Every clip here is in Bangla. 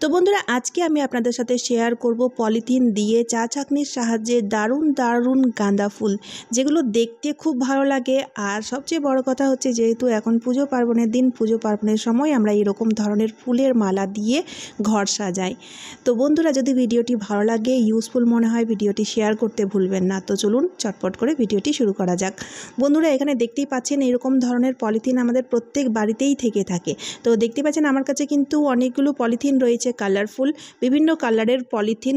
তো বন্ধুরা আজকে আমি আপনাদের সাথে শেয়ার করব পলিথিন দিয়ে চা চাকনির সাহায্যে দারুণ দারুণ গাঁদা ফুল যেগুলো দেখতে খুব ভালো লাগে আর সবচেয়ে বড় কথা হচ্ছে যেহেতু এখন পুজো পার্বণের দিন পুজো পার্বণের সময় আমরা এরকম ধরনের ফুলের মালা দিয়ে ঘর সাজাই তো বন্ধুরা যদি ভিডিওটি ভালো লাগে ইউজফুল মনে হয় ভিডিওটি শেয়ার করতে ভুলবেন না তো চলুন চটপট করে ভিডিওটি শুরু করা যাক বন্ধুরা এখানে দেখতেই পাচ্ছেন এরকম ধরনের পলিথিন আমাদের প্রত্যেক বাড়িতেই থেকে থাকে তো দেখতে পাচ্ছেন আমার কাছে কিন্তু অনেকগুলো পলিথিন রয়েছে রয়েছে কালারফুল বিভিন্ন কালারের পলিথিন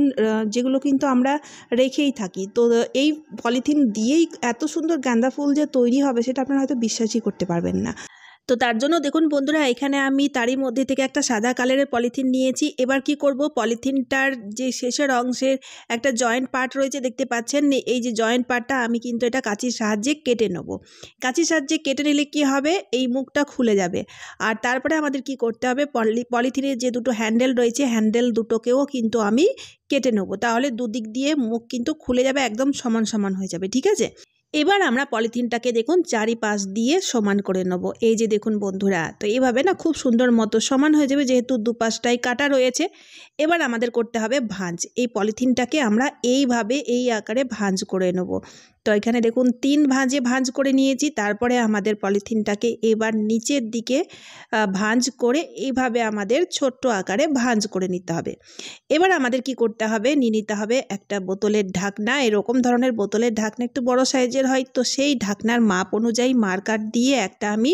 যেগুলো কিন্তু আমরা রেখেই থাকি তো এই পলিথিন দিয়েই এত সুন্দর গাঁদা ফুল যে তৈরি হবে সেটা আপনারা হয়তো বিশ্বাসই করতে পারবেন না তো তার জন্য দেখুন বন্ধুরা এখানে আমি তারই মধ্যে থেকে একটা সাদা কালারের পলিথিন নিয়েছি এবার কি করব পলিথিনটার যে শেষের অংশের একটা জয়েন্ট পার্ট রয়েছে দেখতে পাচ্ছেন এই যে জয়েন্ট পার্টটা আমি কিন্তু এটা কাঁচির সাহায্যে কেটে নেব কাঁচির সাহায্যে কেটে নিলে কি হবে এই মুখটা খুলে যাবে আর তারপরে আমাদের কি করতে হবে পলিথিনের যে দুটো হ্যান্ডেল রয়েছে হ্যান্ডেল দুটোকেও কিন্তু আমি কেটে নেবো তাহলে দুদিক দিয়ে মুখ কিন্তু খুলে যাবে একদম সমান সমান হয়ে যাবে ঠিক আছে এবার আমরা পলিথিনটাকে দেখুন চারিপাশ দিয়ে সমান করে নেব এই যে দেখুন বন্ধুরা তো এইভাবে না খুব সুন্দর মতো সমান হয়ে যাবে যেহেতু দুপাশটাই কাটা রয়েছে এবার আমাদের করতে হবে ভাঁজ এই পলিথিনটাকে আমরা এইভাবে এই আকারে ভাঁজ করে নেব তো এখানে দেখুন তিন ভাঁজে ভাঁজ করে নিয়েছি তারপরে আমাদের পলিথিনটাকে এবার নিচের দিকে ভাঁজ করে এইভাবে আমাদের ছোট্ট আকারে ভাঁজ করে নিতে হবে এবার আমাদের কি করতে হবে নিয়ে নিতে হবে একটা বোতলের ঢাকনা এরকম ধরনের বোতলের ঢাকনা একটু বড় সাইজের হয় তো সেই ঢাকনার মাপ অনুযায়ী মার্কার দিয়ে একটা আমি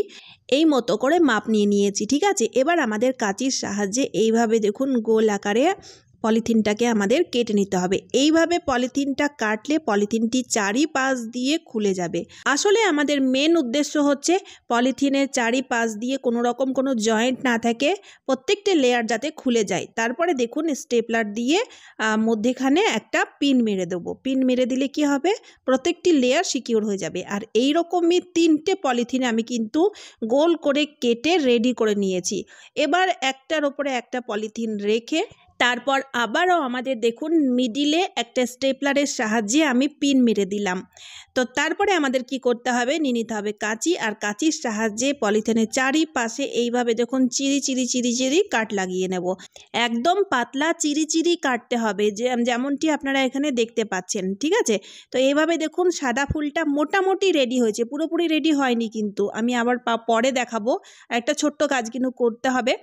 এই মতো করে মাপ নিয়ে নিয়েছি ঠিক আছে এবার আমাদের কাঁচির সাহায্যে এইভাবে দেখুন গোল আকারে পলিথিনটাকে আমাদের কেটে নিতে হবে এইভাবে পলিথিনটা কাটলে পলিথিনটি চারিপাশ দিয়ে খুলে যাবে আসলে আমাদের মেন উদ্দেশ্য হচ্ছে পলিথিনের চারিপাশ দিয়ে কোনো রকম কোনো জয়েন্ট না থাকে প্রত্যেকটা লেয়ার যাতে খুলে যায় তারপরে দেখুন স্টেপলার দিয়ে মধ্যেখানে একটা পিন মেরে দেবো পিন মেরে দিলে কি হবে প্রত্যেকটি লেয়ার সিকিউর হয়ে যাবে আর এই রকমই তিনটে পলিথিনে আমি কিন্তু গোল করে কেটে রেডি করে নিয়েছি এবার একটার ওপরে একটা পলিথিন রেখে তারপর আবারও আমাদের দেখুন মিডিলে একটা স্টেপলারের সাহায্যে আমি পিন মেরে দিলাম তো তারপরে আমাদের কি করতে হবে নিয়ে নিতে হবে কাঁচি আর কাঁচির সাহায্যে পলিথিনের চারিপাশে এইভাবে দেখুন চিরি চিরি চিরি চিরি কাট লাগিয়ে নেব একদম পাতলা চিরি চিরি কাটতে হবে যে যেমনটি আপনারা এখানে দেখতে পাচ্ছেন ঠিক আছে তো এইভাবে দেখুন সাদা ফুলটা মোটামুটি রেডি হয়েছে পুরোপুরি রেডি হয়নি কিন্তু আমি আবার পরে দেখাবো একটা ছোট্ট কাজ কিন্তু করতে হবে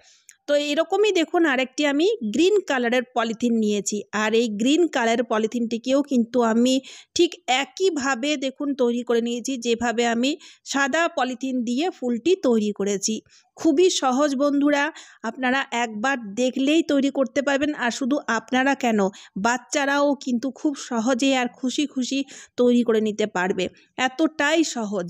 তো এরকমই দেখুন আরেকটি আমি গ্রিন কালারের পলিথিন নিয়েছি আর এই গ্রিন কালারের পলিথিনটিকেও কিন্তু আমি ঠিক একইভাবে দেখুন তৈরি করে নিয়েছি যেভাবে আমি সাদা পলিথিন দিয়ে ফুলটি তৈরি করেছি খুবই সহজ বন্ধুরা আপনারা একবার দেখলেই তৈরি করতে পারবেন আর শুধু আপনারা কেন বাচ্চারাও কিন্তু খুব সহজে আর খুশি খুশি তৈরি করে নিতে পারবে এতটাই সহজ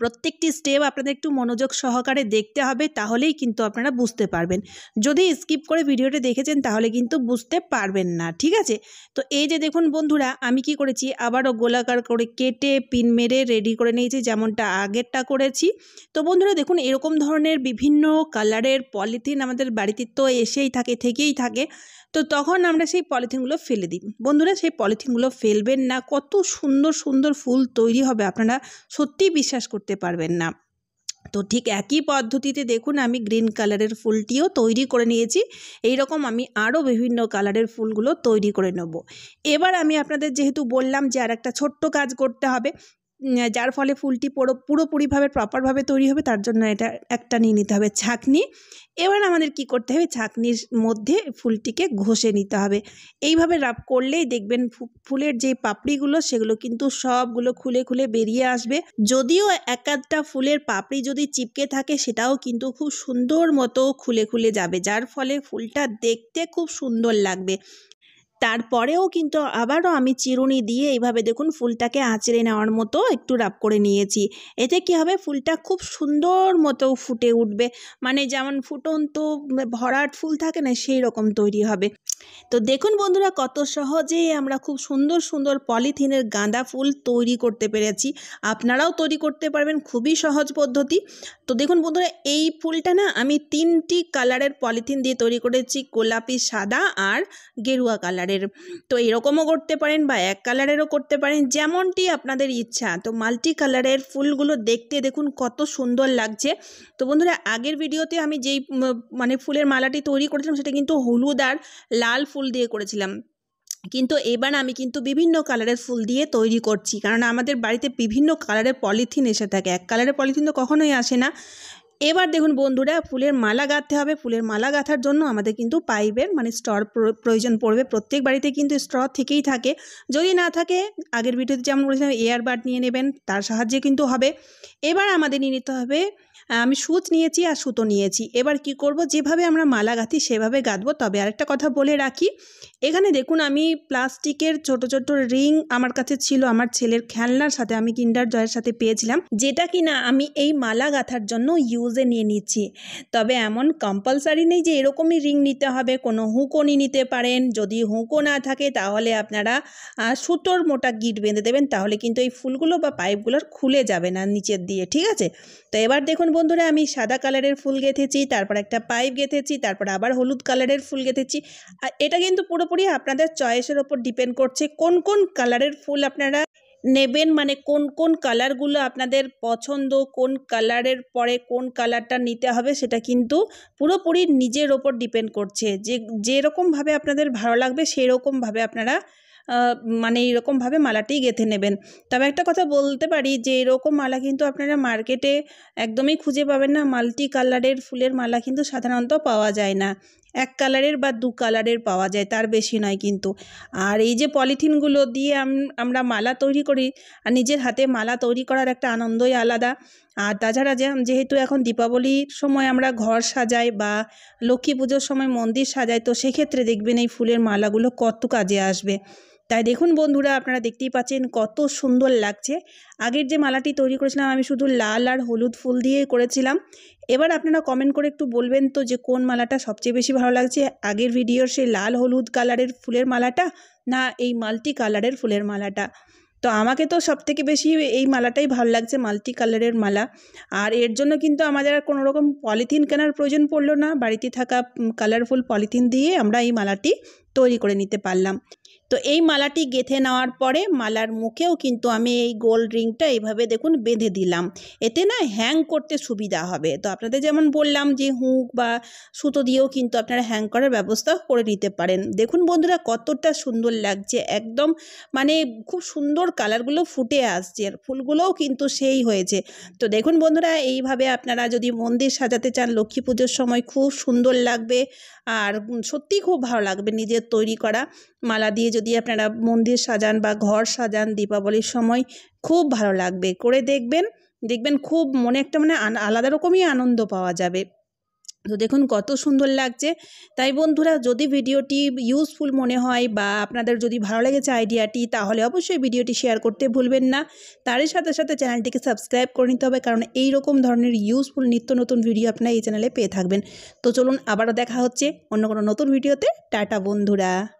প্রত্যেকটি স্টেপ আপনাদের একটু মনোযোগ সহকারে দেখতে হবে তাহলেই কিন্তু আপনারা বুঝতে পারবেন যদি স্কিপ করে ভিডিওটা দেখেছেন তাহলে কিন্তু বুঝতে পারবেন না ঠিক আছে তো এই যে দেখুন বন্ধুরা আমি কি করেছি আবারও গোলাকার করে কেটে পিন মেরে রেডি করে নিয়েছি যেমনটা আগেরটা করেছি তো বন্ধুরা দেখুন এরকম ধরনের বিভিন্ন কালারের পলিথিন আমাদের বাড়িতে তো এসেই থাকে থেকেই থাকে তো তখন আমরা সেই পলিথিনগুলো ফেলে দিই বন্ধুরা সেই পলিথিনগুলো ফেলবেন না কত সুন্দর সুন্দর ফুল তৈরি হবে আপনারা সত্যিই বিশ্বাস করতে করতে পারবেন না তো ঠিক একই পদ্ধতিতে দেখুন আমি গ্রিন কালারের ফুলটিও তৈরি করে নিয়েছি এই রকম আমি আরও বিভিন্ন কালারের ফুলগুলো তৈরি করে নেব এবার আমি আপনাদের যেহেতু বললাম যে আর একটা ছোট্ট কাজ করতে হবে যার ফলে ফুলটি পুরো পুরোপুরিভাবে প্রপারভাবে তৈরি হবে তার জন্য এটা একটা নিয়ে নিতে হবে ছাঁকনি এবার আমাদের কি করতে হবে ছাঁকনির মধ্যে ফুলটিকে ঘষে নিতে হবে এইভাবে রাফ করলেই দেখবেন ফুলের যে পাপড়িগুলো সেগুলো কিন্তু সবগুলো খুলে খুলে বেরিয়ে আসবে যদিও এক আধটা ফুলের পাপড়ি যদি চিপকে থাকে সেটাও কিন্তু খুব সুন্দর মতো খুলে খুলে যাবে যার ফলে ফুলটা দেখতে খুব সুন্দর লাগবে তারপরেও কিন্তু আবারও আমি চিরুনি দিয়ে এইভাবে দেখুন ফুলটাকে আঁচড়ে নেওয়ার মতো একটু রাপ করে নিয়েছি এতে কি হবে ফুলটা খুব সুন্দর মতো ফুটে উঠবে মানে যেমন ফুটন্ত ভরাট ফুল থাকে না সেই রকম তৈরি হবে তো দেখুন বন্ধুরা কত সহজে আমরা খুব সুন্দর সুন্দর পলিথিনের গাঁদা ফুল তৈরি করতে পেরেছি আপনারাও তৈরি করতে পারবেন খুবই সহজ পদ্ধতি তো দেখুন বন্ধুরা এই ফুলটা না আমি তিনটি কালারের পলিথিন দিয়ে তৈরি করেছি গোলাপি সাদা আর গেরুয়া কালার কালারের তো এরকমও করতে পারেন বা এক কালারেরও করতে পারেন যেমনটি আপনাদের ইচ্ছা তো মাল্টি কালারের ফুলগুলো দেখতে দেখুন কত সুন্দর লাগছে তো বন্ধুরা আগের ভিডিওতে আমি যেই মানে ফুলের মালাটি তৈরি করেছিলাম সেটা কিন্তু হলুদ আর লাল ফুল দিয়ে করেছিলাম কিন্তু এবার আমি কিন্তু বিভিন্ন কালারের ফুল দিয়ে তৈরি করছি কারণ আমাদের বাড়িতে বিভিন্ন কালারের পলিথিন এসে থাকে এক কালারের পলিথিন তো কখনোই আসে না এবার দেখুন বন্ধুরা ফুলের মালা গাঁথতে হবে ফুলের মালা গাঁথার জন্য আমাদের কিন্তু পাইপের মানে স্টর প্রয়োজন পড়বে প্রত্যেক বাড়িতে কিন্তু স্টর থেকেই থাকে যদি না থাকে আগের ভিডিওতে যেমন বলেছিলাম এয়ারবাড নিয়ে নেবেন তার সাহায্যে কিন্তু হবে এবার আমাদের নিয়ে নিতে হবে আমি সুচ নিয়েছি আর সুতো নিয়েছি এবার কি করব যেভাবে আমরা মালা গাঁথি সেভাবে গাঁথবো তবে আরেকটা কথা বলে রাখি এখানে দেখুন আমি প্লাস্টিকের ছোট ছোট রিং আমার কাছে ছিল আমার ছেলের খেলনার সাথে আমি কিন্ডার জয়ের সাথে পেয়েছিলাম যেটা কি না আমি এই মালা গাঁথার জন্য ইউজে নিয়ে নিচ্ছি তবে এমন কম্পালসারি নেই যে এরকমই রিং নিতে হবে কোনো হুঁকোনি নিতে পারেন যদি হুঁকো না থাকে তাহলে আপনারা সুতোর মোটা গিট বেঁধে দেবেন তাহলে কিন্তু এই ফুলগুলো বা পাইপগুলোর খুলে যাবে না নিচের দিয়ে ঠিক আছে তো এবার দেখুন বন্ধুরা আমি সাদা কালারের ফুল গেঁথেছি তারপর একটা পাইপ গেঁথেছি তারপর আবার হলুদ কালারের ফুল গেঁথেছি আর এটা কিন্তু পুরোপুরি আপনাদের চয়েসের ওপর ডিপেন্ড করছে কোন কোন কালারের ফুল আপনারা নেবেন মানে কোন কোন কালারগুলো আপনাদের পছন্দ কোন কালারের পরে কোন কালারটা নিতে হবে সেটা কিন্তু পুরোপুরি নিজের ওপর ডিপেন্ড করছে যে যেরকমভাবে আপনাদের ভালো লাগবে সেরকমভাবে আপনারা মানে এরকমভাবে মালাটি গেঁথে নেবেন তবে একটা কথা বলতে পারি যে এরকম মালা কিন্তু আপনারা মার্কেটে একদমই খুঁজে পাবেন না মাল্টি কালারের ফুলের মালা কিন্তু সাধারণত পাওয়া যায় না এক কালারের বা দু কালারের পাওয়া যায় তার বেশি নয় কিন্তু আর এই যে পলিথিনগুলো দিয়ে আমরা মালা তৈরি করি আর নিজের হাতে মালা তৈরি করার একটা আনন্দই আলাদা আর তাছাড়া যে যেহেতু এখন দীপাবলির সময় আমরা ঘর সাজাই বা লক্ষ্মী পুজোর সময় মন্দির সাজাই তো সেক্ষেত্রে দেখবেন এই ফুলের মালাগুলো কত কাজে আসবে তাই দেখুন বন্ধুরা আপনারা দেখতেই পাচ্ছেন কত সুন্দর লাগছে আগের যে মালাটি তৈরি করেছিলাম আমি শুধু লাল আর হলুদ ফুল দিয়ে করেছিলাম এবার আপনারা কমেন্ট করে একটু বলবেন তো যে কোন মালাটা সবচেয়ে বেশি ভালো লাগছে আগের ভিডিওর সেই লাল হলুদ কালারের ফুলের মালাটা না এই মাল্টি কালারের ফুলের মালাটা তো আমাকে তো সব থেকে বেশি এই মালাটাই ভালো লাগছে মাল্টি কালারের মালা আর এর জন্য কিন্তু আমাদের আর কোনো রকম পলিথিন কেনার প্রয়োজন পড়লো না বাড়িতে থাকা কালারফুল পলিথিন দিয়ে আমরা এই মালাটি তৈরি করে নিতে পারলাম তো এই মালাটি গেঁথে নেওয়ার পরে মালার মুখেও কিন্তু আমি এই গোল্ড রিংটা এইভাবে দেখুন বেঁধে দিলাম এতে না হ্যাং করতে সুবিধা হবে তো আপনাদের যেমন বললাম যে হুঁক বা সুতো দিয়েও কিন্তু আপনারা হ্যাং করার ব্যবস্থা করে নিতে পারেন দেখুন বন্ধুরা কতটা সুন্দর লাগছে একদম মানে খুব সুন্দর কালারগুলো ফুটে আসছে আর ফুলগুলোও কিন্তু সেই হয়েছে তো দেখুন বন্ধুরা এইভাবে আপনারা যদি মন্দির সাজাতে চান লক্ষ্মী পুজোর সময় খুব সুন্দর লাগবে আর সত্যি খুব ভালো লাগবে নিজের তৈরি করা মালা দিয়ে যদি আপনারা মন্দির সাজান বা ঘর সাজান দীপাবলির সময় খুব ভালো লাগবে করে দেখবেন দেখবেন খুব মনে একটা মানে আলাদা রকমই আনন্দ পাওয়া যাবে তো দেখুন কত সুন্দর লাগছে তাই বন্ধুরা যদি ভিডিওটি ইউজফুল মনে হয় বা আপনাদের যদি ভালো লেগেছে আইডিয়াটি তাহলে অবশ্যই ভিডিওটি শেয়ার করতে ভুলবেন না তারই সাথে সাথে চ্যানেলটিকে সাবস্ক্রাইব করে নিতে হবে কারণ এই রকম ধরনের ইউজফুল নিত্য নতুন ভিডিও আপনারা এই চ্যানেলে পেয়ে থাকবেন তো চলুন আবারও দেখা হচ্ছে অন্য কোনো নতুন ভিডিওতে টাটা বন্ধুরা